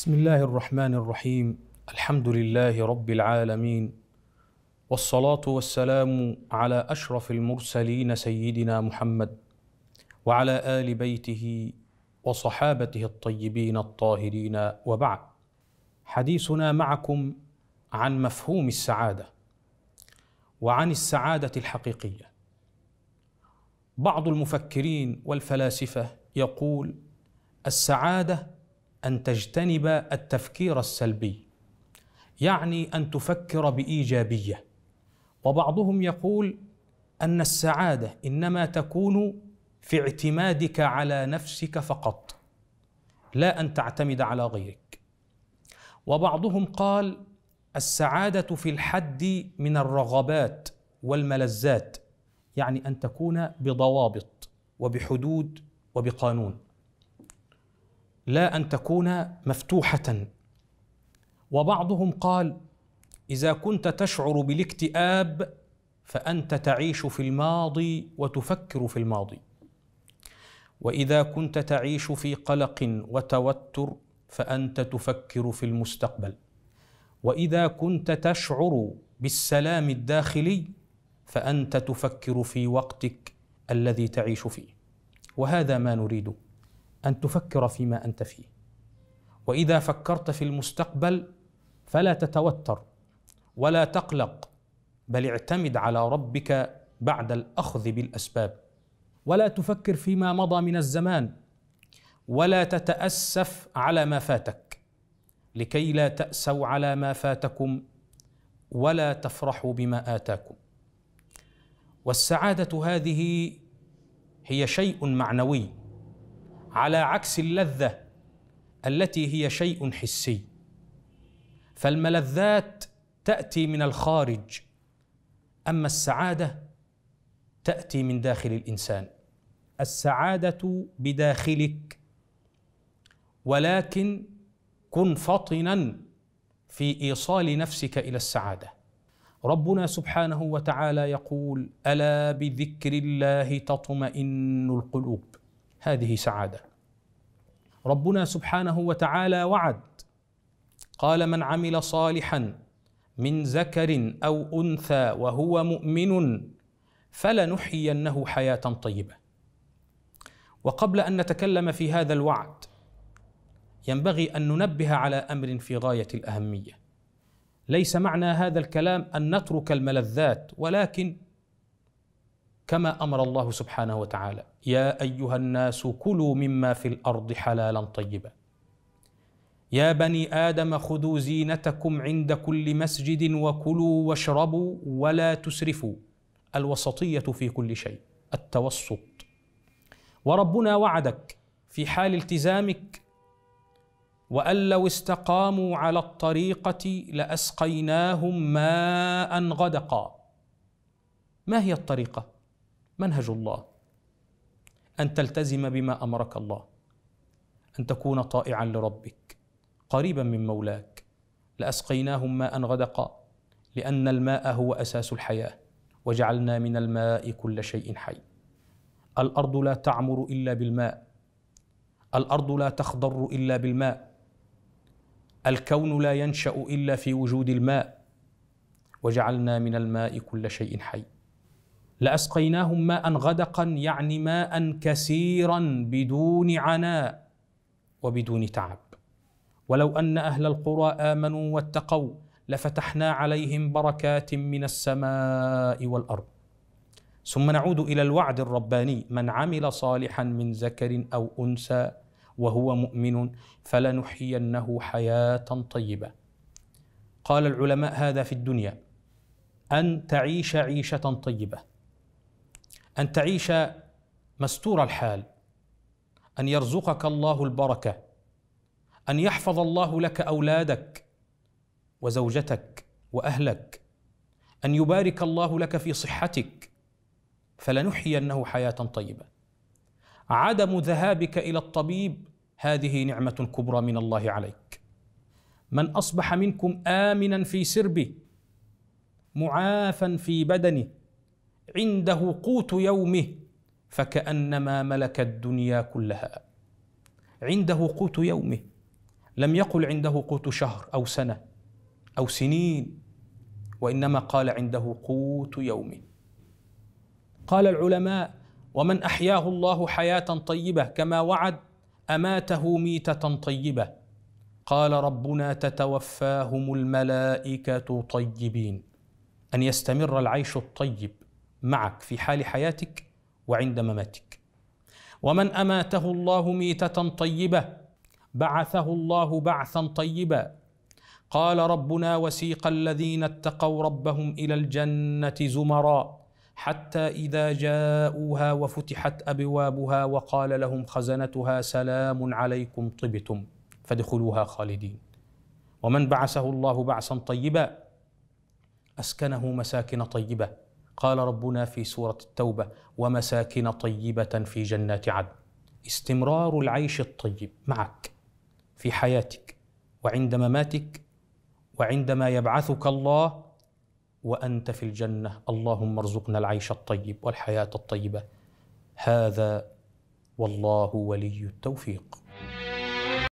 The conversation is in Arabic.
بسم الله الرحمن الرحيم الحمد لله رب العالمين والصلاه والسلام على اشرف المرسلين سيدنا محمد وعلى ال بيته وصحابته الطيبين الطاهرين وبعد حديثنا معكم عن مفهوم السعاده وعن السعاده الحقيقيه بعض المفكرين والفلاسفه يقول السعاده ان تجتنب التفكير السلبي يعني ان تفكر بايجابيه وبعضهم يقول ان السعاده انما تكون في اعتمادك على نفسك فقط لا ان تعتمد على غيرك وبعضهم قال السعاده في الحد من الرغبات والملذات يعني ان تكون بضوابط وبحدود وبقانون لا ان تكون مفتوحه وبعضهم قال اذا كنت تشعر بالاكتئاب فانت تعيش في الماضي وتفكر في الماضي واذا كنت تعيش في قلق وتوتر فانت تفكر في المستقبل واذا كنت تشعر بالسلام الداخلي فانت تفكر في وقتك الذي تعيش فيه وهذا ما نريده ان تفكر فيما انت فيه واذا فكرت في المستقبل فلا تتوتر ولا تقلق بل اعتمد على ربك بعد الاخذ بالاسباب ولا تفكر فيما مضى من الزمان ولا تتاسف على ما فاتك لكي لا تاسوا على ما فاتكم ولا تفرحوا بما اتاكم والسعاده هذه هي شيء معنوي على عكس اللذه التي هي شيء حسي فالملذات تاتي من الخارج اما السعاده تاتي من داخل الانسان السعاده بداخلك ولكن كن فطنا في ايصال نفسك الى السعاده ربنا سبحانه وتعالى يقول الا بذكر الله تطمئن القلوب هذه سعاده ربنا سبحانه وتعالى وعد قال من عمل صالحا من ذكر او انثى وهو مؤمن فلنحيينه حياه طيبه وقبل ان نتكلم في هذا الوعد ينبغي ان ننبه على امر في غايه الاهميه ليس معنى هذا الكلام ان نترك الملذات ولكن كما امر الله سبحانه وتعالى يا ايها الناس كلوا مما في الارض حلالا طيبا يا بني ادم خذوا زينتكم عند كل مسجد وكلوا واشربوا ولا تسرفوا الوسطيه في كل شيء التوسط وربنا وعدك في حال التزامك وان لو استقاموا على الطريقه لاسقيناهم ماء غدقا ما هي الطريقه منهج الله ان تلتزم بما امرك الله ان تكون طائعا لربك قريبا من مولاك لاسقيناهم ماء غدقا لان الماء هو اساس الحياه وجعلنا من الماء كل شيء حي الارض لا تعمر الا بالماء الارض لا تخضر الا بالماء الكون لا ينشا الا في وجود الماء وجعلنا من الماء كل شيء حي لاسقيناهم ماء غدقا يعني ماء كثيرا بدون عناء وبدون تعب ولو ان اهل القرى امنوا واتقوا لفتحنا عليهم بركات من السماء والارض ثم نعود الى الوعد الرباني من عمل صالحا من ذكر او انثى وهو مؤمن فلنحيينه حياه طيبه قال العلماء هذا في الدنيا ان تعيش عيشه طيبه أن تعيش مستور الحال أن يرزقك الله البركة أن يحفظ الله لك أولادك وزوجتك وأهلك أن يبارك الله لك في صحتك فلنحيينه حياة طيبة عدم ذهابك إلى الطبيب هذه نعمة كبرى من الله عليك من أصبح منكم آمنا في سربه معافا في بدنه عنده قوت يومه فكأنما ملك الدنيا كلها عنده قوت يومه لم يقل عنده قوت شهر أو سنة أو سنين وإنما قال عنده قوت يومه قال العلماء ومن أحياه الله حياة طيبة كما وعد أماته ميتة طيبة قال ربنا تتوفاهم الملائكة طيبين أن يستمر العيش الطيب معك في حال حياتك وعند مماتك ومن اماته الله ميته طيبه بعثه الله بعثا طيبا قال ربنا وسيق الذين اتقوا ربهم الى الجنه زمرا حتى اذا جاءوها وفتحت ابوابها وقال لهم خزنتها سلام عليكم طبتم فادخلوها خالدين ومن بعثه الله بعثا طيبا اسكنه مساكن طيبه قال ربنا في سوره التوبه ومساكن طيبه في جنات عدن استمرار العيش الطيب معك في حياتك وعند مماتك وعندما يبعثك الله وانت في الجنه اللهم ارزقنا العيش الطيب والحياه الطيبه هذا والله ولي التوفيق